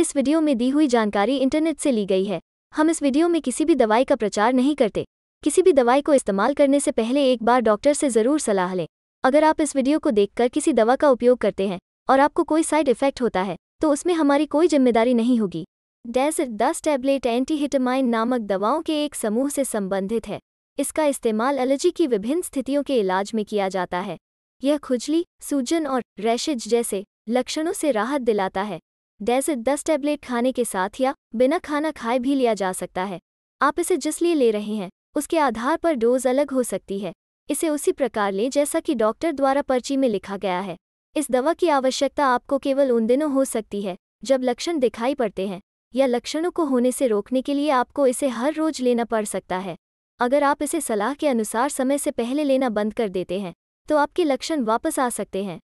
इस वीडियो में दी हुई जानकारी इंटरनेट से ली गई है हम इस वीडियो में किसी भी दवाई का प्रचार नहीं करते किसी भी दवाई को इस्तेमाल करने से पहले एक बार डॉक्टर से ज़रूर सलाह लें अगर आप इस वीडियो को देखकर किसी दवा का उपयोग करते हैं और आपको कोई साइड इफेक्ट होता है तो उसमें हमारी कोई जिम्मेदारी नहीं होगी डेज दस टैबलेट एंटीहिटामाइन नामक दवाओं के एक समूह से संबंधित है इसका इस्तेमाल एलर्जी की विभिन्न स्थितियों के इलाज में किया जाता है यह खुजली सूजन और रैशेज जैसे लक्षणों से राहत दिलाता है डैसे दस टैबलेट खाने के साथ या बिना खाना खाए भी लिया जा सकता है आप इसे जिस लिए ले रहे हैं उसके आधार पर डोज अलग हो सकती है इसे उसी प्रकार लें जैसा कि डॉक्टर द्वारा पर्ची में लिखा गया है इस दवा की आवश्यकता आपको केवल उन दिनों हो सकती है जब लक्षण दिखाई पड़ते हैं या लक्षणों को होने से रोकने के लिए आपको इसे हर रोज लेना पड़ सकता है अगर आप इसे सलाह के अनुसार समय से पहले लेना बंद कर देते हैं तो आपके लक्षण वापस आ सकते हैं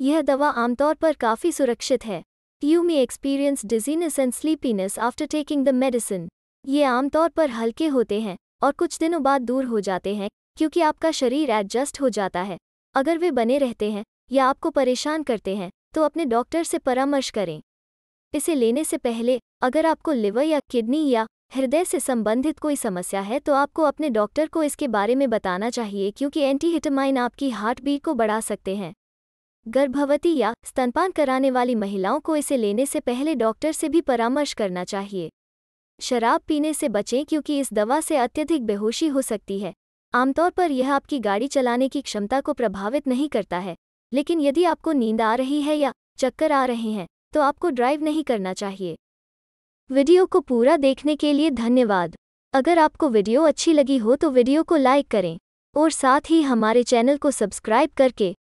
यह दवा आमतौर पर काफ़ी सुरक्षित है you may experience dizziness and sleepiness after taking the medicine ये आमतौर पर हल्के होते हैं और कुछ दिनों बाद दूर हो जाते हैं क्योंकि आपका शरीर एडजस्ट हो जाता है अगर वे बने रहते हैं या आपको परेशान करते हैं तो अपने डॉक्टर से परामर्श करें इसे लेने से पहले अगर आपको लिवर या किडनी या हृदय से संबंधित कोई समस्या है तो आपको अपने डॉक्टर को इसके बारे में बताना चाहिए क्योंकि एंटीहिटामाइन आपकी हार्ट बीट को बढ़ा सकते हैं गर्भवती या स्तनपान कराने वाली महिलाओं को इसे लेने से पहले डॉक्टर से भी परामर्श करना चाहिए शराब पीने से बचें क्योंकि इस दवा से अत्यधिक बेहोशी हो सकती है आमतौर पर यह आपकी गाड़ी चलाने की क्षमता को प्रभावित नहीं करता है लेकिन यदि आपको नींद आ रही है या चक्कर आ रहे हैं तो आपको ड्राइव नहीं करना चाहिए वीडियो को पूरा देखने के लिए धन्यवाद अगर आपको वीडियो अच्छी लगी हो तो वीडियो को लाइक करें और साथ ही हमारे चैनल को सब्सक्राइब करके